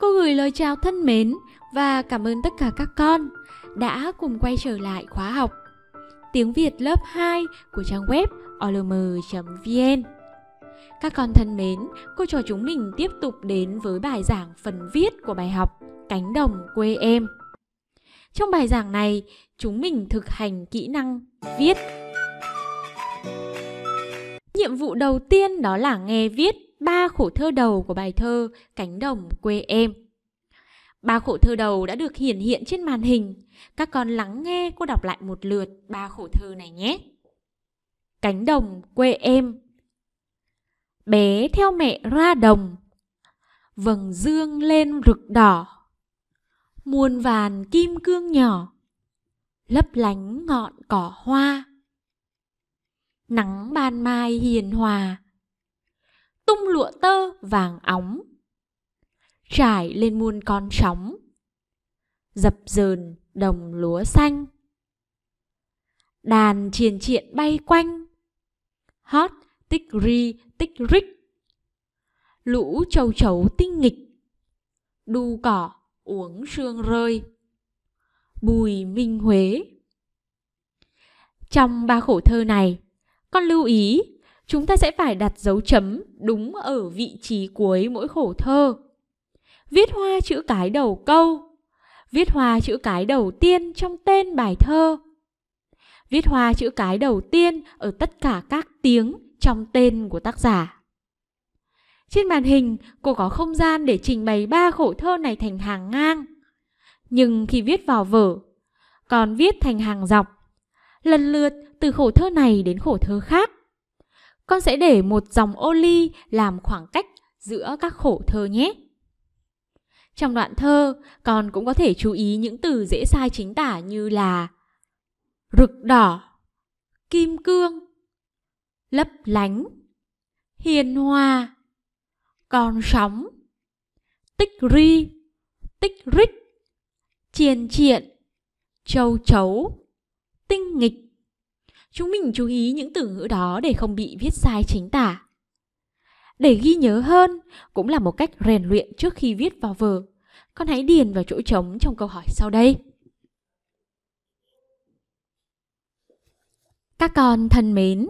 Cô gửi lời chào thân mến và cảm ơn tất cả các con đã cùng quay trở lại khóa học Tiếng Việt lớp 2 của trang web olm.vn Các con thân mến, cô trò chúng mình tiếp tục đến với bài giảng phần viết của bài học Cánh đồng quê em Trong bài giảng này, chúng mình thực hành kỹ năng viết Nhiệm vụ đầu tiên đó là nghe viết ba khổ thơ đầu của bài thơ Cánh đồng quê em. Ba khổ thơ đầu đã được hiển hiện trên màn hình. Các con lắng nghe cô đọc lại một lượt ba khổ thơ này nhé. Cánh đồng quê em. Bé theo mẹ ra đồng. Vầng dương lên rực đỏ. Muôn vàn kim cương nhỏ. Lấp lánh ngọn cỏ hoa. Nắng ban mai hiền hòa tung lụa tơ vàng óng trải lên muôn con sóng dập dờn đồng lúa xanh đàn triền triện bay quanh hót tích ri tích rích lũ châu chấu tinh nghịch đu cỏ uống sương rơi bùi minh huế trong ba khổ thơ này con lưu ý chúng ta sẽ phải đặt dấu chấm đúng ở vị trí cuối mỗi khổ thơ. Viết hoa chữ cái đầu câu Viết hoa chữ cái đầu tiên trong tên bài thơ Viết hoa chữ cái đầu tiên ở tất cả các tiếng trong tên của tác giả Trên màn hình, cô có không gian để trình bày ba khổ thơ này thành hàng ngang Nhưng khi viết vào vở, còn viết thành hàng dọc Lần lượt từ khổ thơ này đến khổ thơ khác con sẽ để một dòng ô ly làm khoảng cách giữa các khổ thơ nhé. Trong đoạn thơ, con cũng có thể chú ý những từ dễ sai chính tả như là rực đỏ, kim cương, lấp lánh, hiền hòa, con sóng, tích ri, tích rích, triền triện, châu chấu, tinh nghịch, Chúng mình chú ý những từ ngữ đó để không bị viết sai chính tả. Để ghi nhớ hơn cũng là một cách rèn luyện trước khi viết vào vở. Con hãy điền vào chỗ trống trong câu hỏi sau đây. Các con thân mến,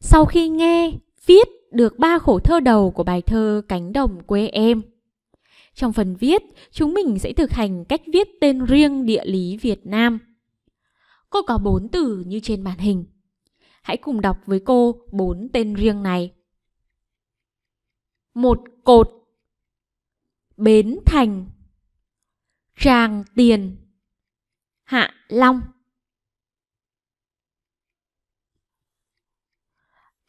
sau khi nghe, viết được ba khổ thơ đầu của bài thơ Cánh đồng quê em. Trong phần viết, chúng mình sẽ thực hành cách viết tên riêng địa lý Việt Nam cô có bốn từ như trên màn hình. Hãy cùng đọc với cô bốn tên riêng này. Một cột Bến Thành Tràng Tiền Hạ Long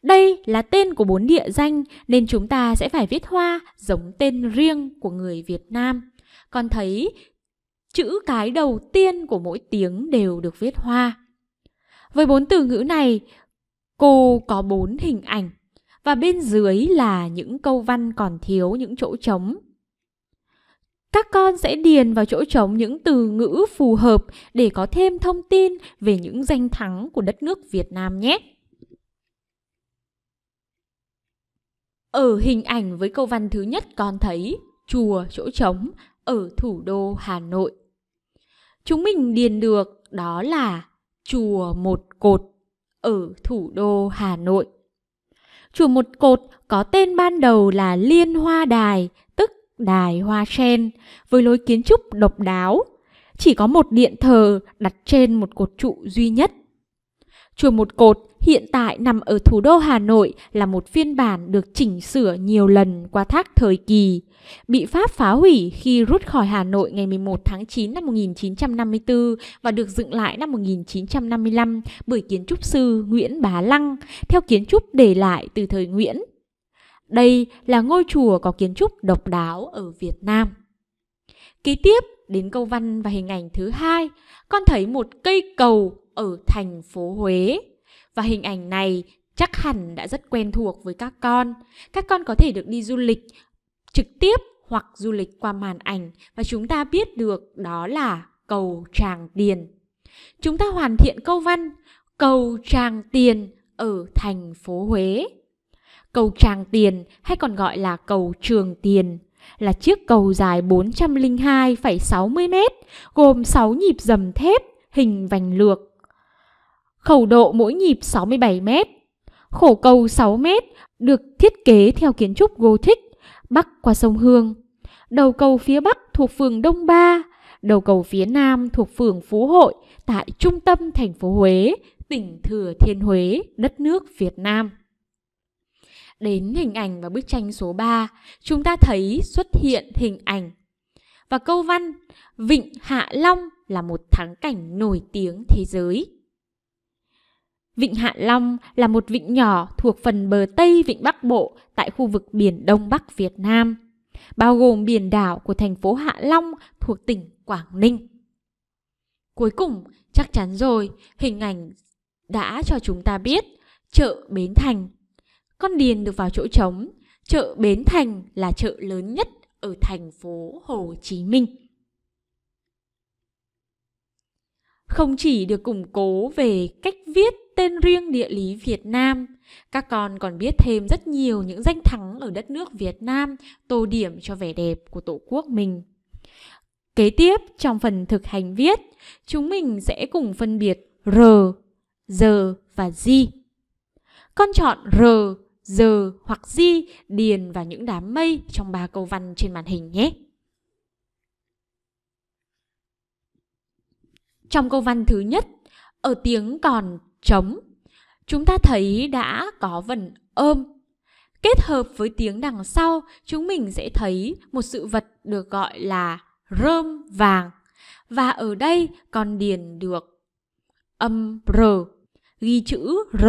Đây là tên của bốn địa danh nên chúng ta sẽ phải viết hoa giống tên riêng của người Việt Nam. Còn thấy chữ cái đầu tiên của mỗi tiếng đều được viết hoa. Với bốn từ ngữ này, cô có bốn hình ảnh và bên dưới là những câu văn còn thiếu những chỗ trống. Các con sẽ điền vào chỗ trống những từ ngữ phù hợp để có thêm thông tin về những danh thắng của đất nước Việt Nam nhé. Ở hình ảnh với câu văn thứ nhất con thấy chùa chỗ trống, ở thủ đô Hà Nội. Chúng mình điền được đó là chùa Một Cột ở thủ đô Hà Nội. Chùa Một Cột có tên ban đầu là Liên Hoa Đài, tức Đài Hoa Sen, với lối kiến trúc độc đáo. Chỉ có một điện thờ đặt trên một cột trụ duy nhất. Chùa Một Cột hiện tại nằm ở thủ đô Hà Nội là một phiên bản được chỉnh sửa nhiều lần qua thác thời kỳ, bị Pháp phá hủy khi rút khỏi Hà Nội ngày 11 tháng 9 năm 1954 và được dựng lại năm 1955 bởi kiến trúc sư Nguyễn Bá Lăng theo kiến trúc để lại từ thời Nguyễn. Đây là ngôi chùa có kiến trúc độc đáo ở Việt Nam ký tiếp đến câu văn và hình ảnh thứ hai, con thấy một cây cầu ở thành phố Huế. Và hình ảnh này chắc hẳn đã rất quen thuộc với các con. Các con có thể được đi du lịch trực tiếp hoặc du lịch qua màn ảnh và chúng ta biết được đó là cầu Tràng Tiền. Chúng ta hoàn thiện câu văn cầu Tràng Tiền ở thành phố Huế. Cầu Tràng Tiền hay còn gọi là cầu Trường Tiền là chiếc cầu dài 402,60 mét, gồm 6 nhịp dầm thép hình vành lược. Khẩu độ mỗi nhịp 67 mét, Khổ cầu 6 mét, được thiết kế theo kiến trúc Gothic bắc qua sông Hương. Đầu cầu phía bắc thuộc phường Đông Ba, đầu cầu phía nam thuộc phường Phú Hội tại trung tâm thành phố Huế, tỉnh Thừa Thiên Huế, đất nước Việt Nam. Đến hình ảnh và bức tranh số 3, chúng ta thấy xuất hiện hình ảnh và câu văn Vịnh Hạ Long là một thắng cảnh nổi tiếng thế giới. Vịnh Hạ Long là một vịnh nhỏ thuộc phần bờ Tây Vịnh Bắc Bộ tại khu vực biển Đông Bắc Việt Nam, bao gồm biển đảo của thành phố Hạ Long thuộc tỉnh Quảng Ninh. Cuối cùng, chắc chắn rồi, hình ảnh đã cho chúng ta biết chợ Bến Thành con điền được vào chỗ trống. Chợ Bến Thành là chợ lớn nhất ở thành phố Hồ Chí Minh. Không chỉ được củng cố về cách viết tên riêng địa lý Việt Nam, các con còn biết thêm rất nhiều những danh thắng ở đất nước Việt Nam tô điểm cho vẻ đẹp của Tổ quốc mình. Kế tiếp, trong phần thực hành viết, chúng mình sẽ cùng phân biệt R, G và G. Con chọn R giờ hoặc di điền vào những đám mây trong ba câu văn trên màn hình nhé. Trong câu văn thứ nhất, ở tiếng còn trống, chúng ta thấy đã có vần ôm. Kết hợp với tiếng đằng sau, chúng mình sẽ thấy một sự vật được gọi là rơm vàng. Và ở đây còn điền được âm R, ghi chữ R.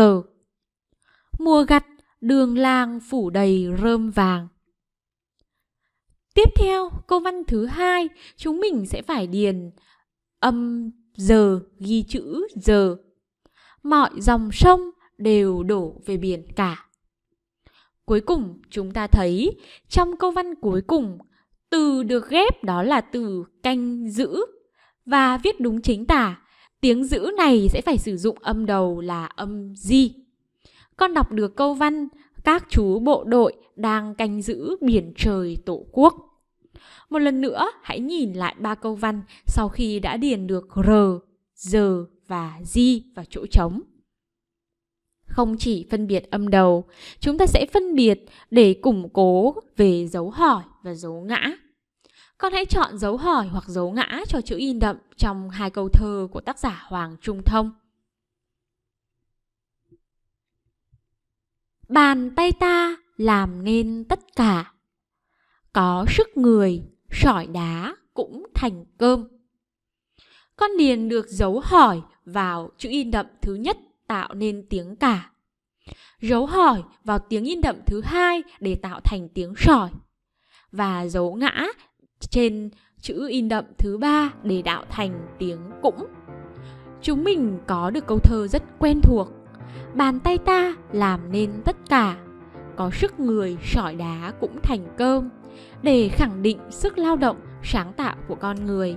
Mùa gặt đường làng phủ đầy rơm vàng. Tiếp theo, câu văn thứ hai, chúng mình sẽ phải điền âm giờ ghi chữ giờ. Mọi dòng sông đều đổ về biển cả. Cuối cùng, chúng ta thấy trong câu văn cuối cùng, từ được ghép đó là từ canh giữ và viết đúng chính tả. Tiếng giữ này sẽ phải sử dụng âm đầu là âm di con đọc được câu văn các chú bộ đội đang canh giữ biển trời tổ quốc. Một lần nữa, hãy nhìn lại ba câu văn sau khi đã điền được r, giờ và di vào chỗ trống. Không chỉ phân biệt âm đầu, chúng ta sẽ phân biệt để củng cố về dấu hỏi và dấu ngã. Con hãy chọn dấu hỏi hoặc dấu ngã cho chữ in đậm trong hai câu thơ của tác giả Hoàng Trung Thông. bàn tay ta làm nên tất cả có sức người sỏi đá cũng thành cơm con liền được dấu hỏi vào chữ in đậm thứ nhất tạo nên tiếng cả dấu hỏi vào tiếng in đậm thứ hai để tạo thành tiếng sỏi và dấu ngã trên chữ in đậm thứ ba để tạo thành tiếng cũng chúng mình có được câu thơ rất quen thuộc bàn tay ta làm nên tất cả có sức người sỏi đá cũng thành cơm để khẳng định sức lao động sáng tạo của con người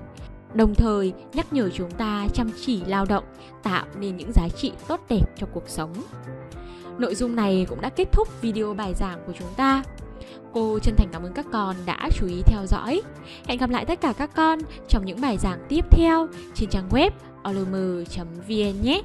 đồng thời nhắc nhở chúng ta chăm chỉ lao động tạo nên những giá trị tốt đẹp cho cuộc sống nội dung này cũng đã kết thúc video bài giảng của chúng ta cô chân thành cảm ơn các con đã chú ý theo dõi hẹn gặp lại tất cả các con trong những bài giảng tiếp theo trên trang web olm vn nhé